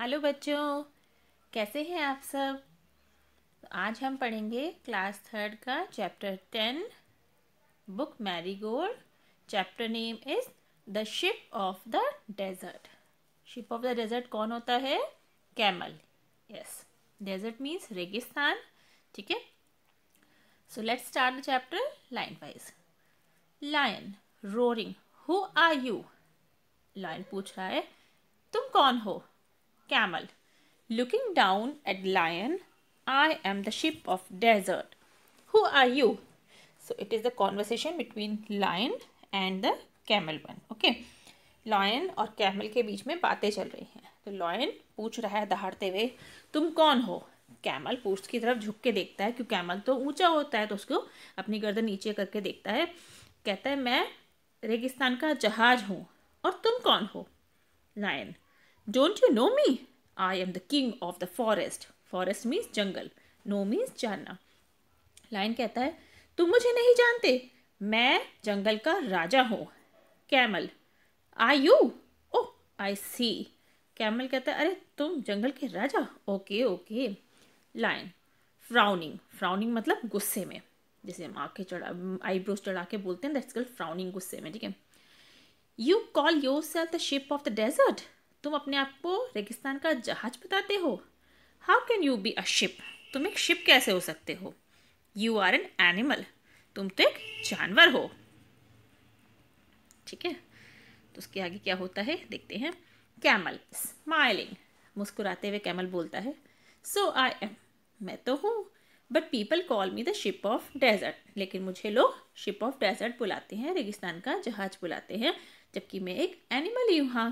Hello बच्चों कैसे हैं आप सब आज हम पढ़ेंगे क्लास थर्ड का chapter ten book marigold chapter name is the ship of the desert ship of the desert कौन होता है कैमल यस डेजर्ट मीन्स रेगिस्तान ठीक है so let's start the chapter line wise lion roaring who are you lion पूछ रहा है तुम कौन हो camel. Looking down at lion, I am the sheep of desert. Who are you? So it is the conversation between lion and the camel one. Okay. lion aur camel ke beech mein baatein chal rahi hain तो lion pooch raha hai dahadte hue tum kaun ho camel पूछ की तरफ झुक के देखता है क्योंकि camel तो ऊंचा होता है तो उसको अपनी गर्दन नीचे करके देखता है कहता है मैं रेगिस्तान का जहाज हूँ और तुम कौन हो lion Don't you know me? I am the king of the forest forest means जंगल नो मीन्स जानना लाइन कहता है तुम मुझे नहीं जानते मैं जंगल का राजा हूँ camel I you oh I see camel कहता है अरे तुम जंगल के राजा okay okay lion frowning frowning मतलब गुस्से में जैसे हम आँखें चढ़ा आईब्रोज चढ़ा के बोलते हैं दैट्स कल फ्राउनिंग गुस्से में ठीक है you call yourself the ship of the desert तुम अपने आप को रेगिस्तान का जहाज बताते हो how can you be a ship तुम एक शिप कैसे हो सकते हो यू आर एन एनिमल तुम तो एक जानवर हो ठीक है तो उसके आगे क्या होता है देखते हैं कैमल स्माइलिंग मुस्कुराते हुए कैमल बोलता है सो आई एम मैं तो हूँ but people call me the ship of desert लेकिन मुझे लोग शिप ऑफ डेजर्ट बुलाते हैं रेगिस्तान का जहाज बुलाते हैं जबकि मैं एक एनिमल ही हूँ हाँ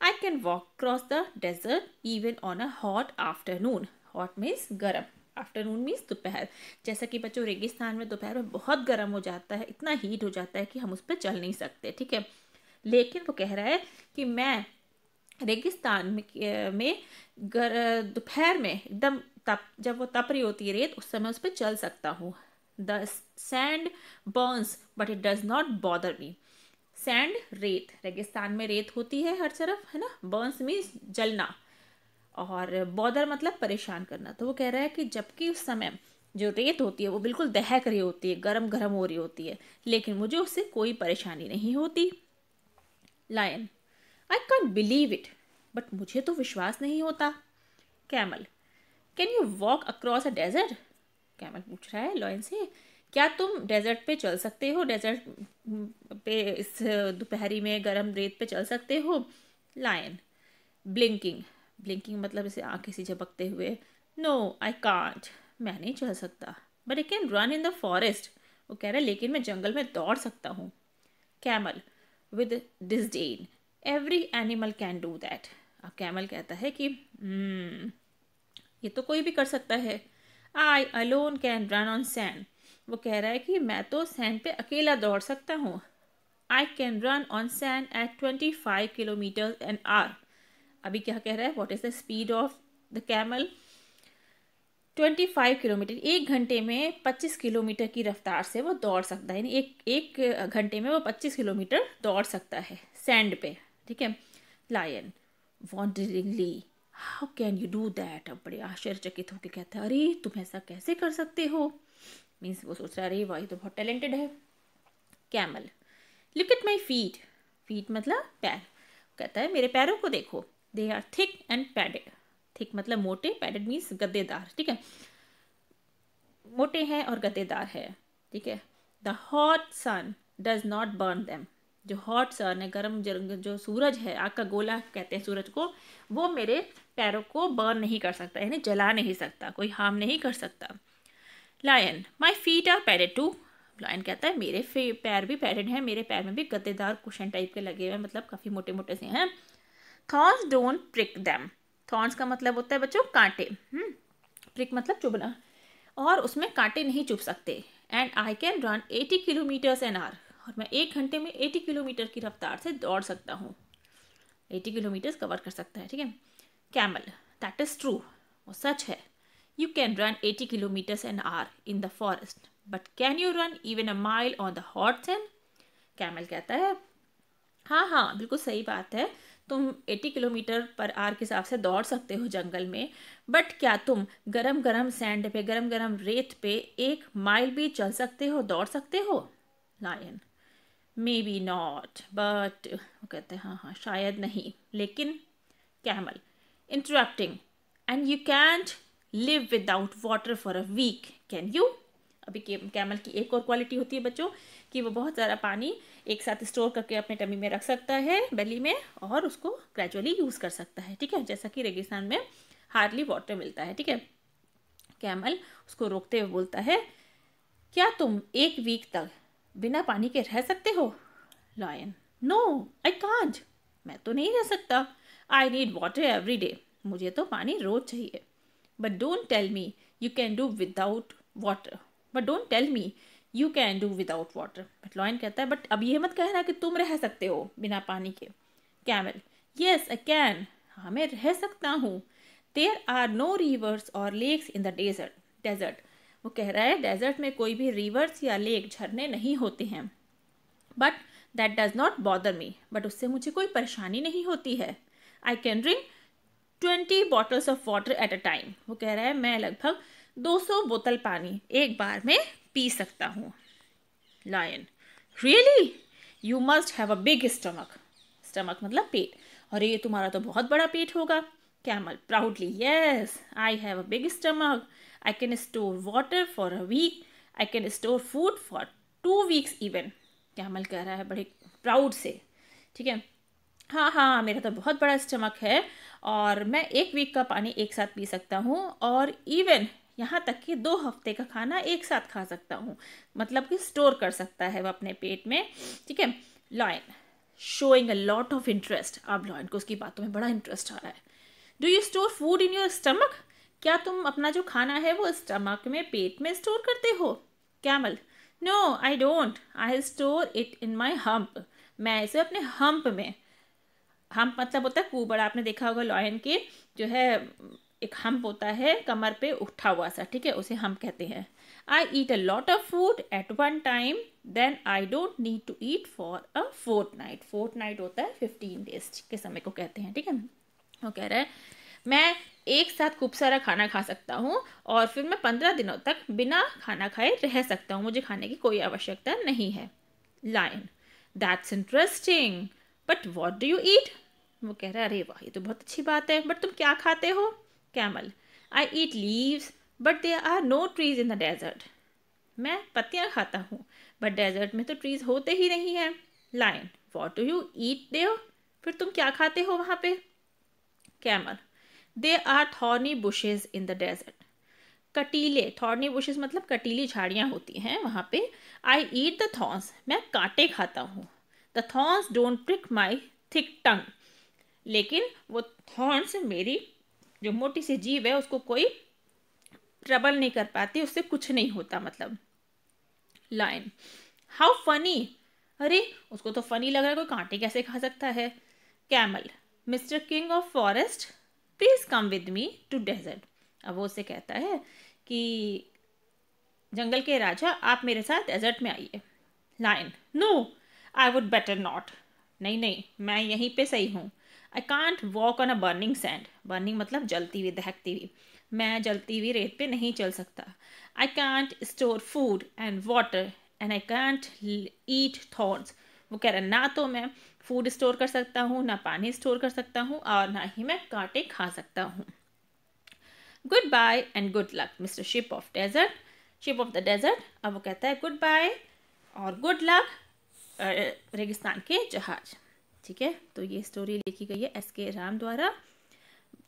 I can walk across the desert even on a hot afternoon. Hot means गर्म आफ्टरनून मीन्स दोपहर जैसा कि बच्चों रेगिस्तान में दोपहर में बहुत गर्म हो जाता है इतना हीट हो जाता है कि हम उस पर चल नहीं सकते ठीक है लेकिन वो कह रहा है कि मैं रेगिस्तान में में दोपहर में एकदम तप जब वो तप रही होती है रेत उस समय उस पर चल सकता हूँ the sand burns but it does not bother me sand रेत रेगिस्तान में रेत होती है हर तरफ है ना बर्न्स मीन्स जलना और बॉदर मतलब परेशान करना तो वो कह रहा है कि जबकि उस समय जो रेत होती है वो बिल्कुल दहक रही होती है गर्म गर्म हो रही होती है लेकिन मुझे उससे कोई परेशानी नहीं होती lion I can't believe it but मुझे तो विश्वास नहीं होता camel can you walk across a desert camel पूछ रहा है लॉयन से क्या तुम डेजर्ट पे चल सकते हो डेजर्ट पे इस दोपहरी में गर्म रेत पे चल सकते हो लायन ब्लिंकिंग ब्लिंकिंग मतलब इसे आंखें सी झपकते हुए नो आई कांट मैं नहीं चल सकता but I can run in the forest वो कह रहा है लेकिन मैं जंगल में दौड़ सकता हूँ camel with disdain every animal can do that अब कैमल कहता है कि hmm, ये तो कोई भी कर सकता है I alone can run on sand वो कह रहा है कि मैं तो सैंड पे अकेला दौड़ सकता हूँ I can run on sand at twenty five kilometre an hour अभी क्या कह रहा है what is the speed of the camel twenty five kilometre एक घंटे में पच्चीस किलोमीटर की रफ्तार से वो दौड़ सकता है यानी एक एक घंटे में वो पच्चीस किलोमीटर दौड़ सकता है सैंड पे ठीक है lion wonderingly how can you do that अब बड़े आश्चर्यचकित होकर कहते हैं अरे तुम ऐसा कैसे कर सकते हो मीन्स वो सोच रहा है अरे वाह तो बहुत टैलेंटेड है camel look at my feet feet मतलब पैर कहता है मेरे पैरों को देखो they are thick and padded thick मतलब मोटे पैडेड मीन्स गद्देदार ठीक है मोटे हैं और गद्देदार है ठीक है the hot sun does not burn them जो हॉट सन है गर्म जो सूरज है आग का गोला कहते हैं सूरज को वो मेरे पैरों को बर्न नहीं कर सकता यानी जला नहीं सकता कोई हार्म नहीं कर सकता lion my feet are padded too lion कहता है मेरे पैर भी पैरेड हैं मेरे पैर में भी गद्देदार कुशन टाइप के लगे हुए हैं मतलब काफ़ी मोटे मोटे से हैं thorns don't prick them thorns का मतलब होता है बच्चों कांटे प्रिक हम्म, मतलब चुभना और उसमें कांटे नहीं चुभ सकते and I can run eighty kilometres an hour और मैं एक घंटे में एटी किलोमीटर की रफ्तार से दौड़ सकता हूँ एटी किलोमीटर्स कवर कर सकता है ठीक है कैमल दैट इज़ ट्रू वो सच है You can run 80 kilometers an hour in the forest, but can you run even a mile on the hot sun? Camel कहता है हाँ हाँ बिल्कुल सही बात है तुम 80 किलोमीटर पर आर के हिसाब से दौड़ सकते हो जंगल में बट क्या तुम गरम गरम सैंड पे गरम गरम रेत पे एक माइल भी चल सकते हो दौड़ सकते हो lion maybe not but वो कहते हैं हाँ हाँ शायद नहीं लेकिन camel interrupting and you can't live without water for a week can you अभी कैमल की एक और क्वालिटी होती है बच्चों कि वो बहुत ज़्यादा पानी एक साथ स्टोर करके अपने टमी में रख सकता है बेली में और उसको ग्रेजुअली यूज़ कर सकता है ठीक है जैसा कि रेगिस्तान में हार्डली वाटर मिलता है ठीक है कैमल उसको रोकते हुए बोलता है क्या तुम एक वीक तक बिना पानी के रह सकते हो लॉयन नो आई कांट मैं तो नहीं रह सकता I need water every day मुझे तो पानी रोज चाहिए But don't tell me you can do without water. But don't tell me you can do without water but lion कहता है बट अब ये मत कहना कि तुम रह सकते हो बिना पानी के कैमल येस आई कैन हाँ मैं रह सकता हूँ there are no rivers or lakes in the desert desert वो कह रहा है डेजर्ट में कोई भी रिवर्स या लेक झरने नहीं होते हैं but that does not bother me but उससे मुझे कोई परेशानी नहीं होती है I can drink twenty bottles of water at a time वो कह रहा है मैं लगभग दो सौ बोतल पानी एक बार में पी सकता हूँ lion really you must have a big stomach stomach मतलब पेट और ये तुम्हारा तो बहुत बड़ा पेट होगा camel proudly yes I have a big stomach I can store water for a week I can store food for two weeks even camel कह रहा है बड़े प्राउड से ठीक है हाँ हाँ मेरा तो बहुत बड़ा स्टमक है और मैं एक वीक का पानी एक साथ पी सकता हूँ और इवन यहाँ तक कि दो हफ्ते का खाना एक साथ खा सकता हूँ मतलब कि स्टोर कर सकता है वह अपने पेट में ठीक है lion showing a lot of interest अब लॉयन को उसकी बातों में बड़ा इंटरेस्ट आ रहा है do you store food in your stomach क्या तुम अपना जो खाना है वो स्टमक में पेट में स्टोर करते हो camel no I don't I store it in my hump मैं इसे अपने हम्प में हम मतलब होता है कुबड़ आपने देखा होगा लॉयन के जो है एक हम्प होता है कमर पे उठा हुआ सा ठीक है उसे हम कहते हैं I eat a lot of food at one time then I don't need to eat for a fortnight fortnight होता है फिफ्टीन डेज के समय को कहते हैं ठीक है वो कह रहा है मैं एक साथ खूब सारा खाना खा सकता हूँ और फिर मैं पंद्रह दिनों तक बिना खाना खाए रह सकता हूँ मुझे खाने की कोई आवश्यकता नहीं है lion that's interesting but what do you eat वो कह रहा है अरे वाह ये तो बहुत अच्छी बात है बट तुम क्या खाते हो camel I eat leaves but there are no trees in the desert मैं पत्तियाँ खाता हूँ बट डेजर्ट में तो ट्रीज होते ही नहीं हैं lion what do you eat then फिर तुम क्या खाते हो वहाँ पे camel they are thorny bushes in the desert कटीले थॉर्नी बुशेज मतलब कटीली झाड़ियाँ होती हैं वहाँ पे आई ईट द थॉर्न्स मैं कांटे खाता हूँ the thorns don't prick my thick tongue लेकिन वो थॉर्न्स मेरी जो मोटी सी जीव है उसको कोई ट्रबल नहीं कर पाती उससे कुछ नहीं होता मतलब लाइन हाउ फनी अरे उसको तो फनी लग रहा है कोई कांटे कैसे खा सकता है camel mister king of forest please come with me to desert अब वो उससे कहता है कि जंगल के राजा आप मेरे साथ डेजर्ट में आइए lion no no, I would better not नहीं नहीं मैं यहीं पे सही हूँ I can't walk on a burning sand burning मतलब जलती हुई दहकती हुई मैं जलती हुई रेत पे नहीं चल सकता I can't store food and water and I can't eat thorns वो कह रहा है ना तो मैं फूड स्टोर कर सकता हूँ ना पानी स्टोर कर सकता हूँ और ना ही मैं कांटे खा सकता हूँ goodbye and good luck mister ship of desert ship of the desert अब वो कहता है गुड बाय और गुड लक रेगिस्तान के जहाज ठीक है तो ये स्टोरी लिखी गई है एस के राम द्वारा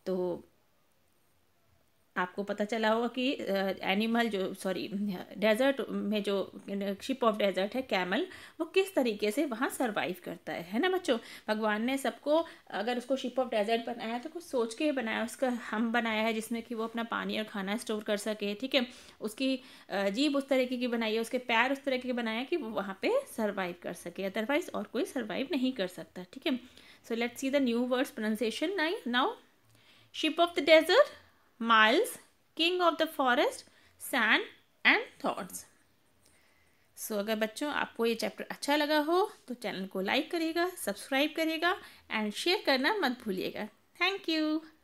तो आपको पता चला होगा कि एनिमल जो सॉरी डेजर्ट में जो शिप ऑफ डेजर्ट है कैमल वो किस तरीके से वहाँ सरवाइव करता है है ना बच्चों भगवान ने सबको अगर उसको शिप ऑफ डेजर्ट बनाया तो कुछ सोच के बनाया उसका हम बनाया है जिसमें कि वो अपना पानी और खाना स्टोर कर सके ठीक है उसकी जीभ उस तरीके की बनाई है उसके पैर उस तरीके के बनाए कि वो वहाँ पर सर्वाइव कर सके अदरवाइज और कोई सर्वाइव नहीं कर सकता ठीक है so let's see the new words pronunciation now ship of the desert Miles, king of the forest sand and thoughts so अगर बच्चों आपको ये चैप्टर अच्छा लगा हो तो चैनल को लाइक करिएगा सब्सक्राइब करिएगा एंड शेयर करना मत भूलिएगा थैंक यू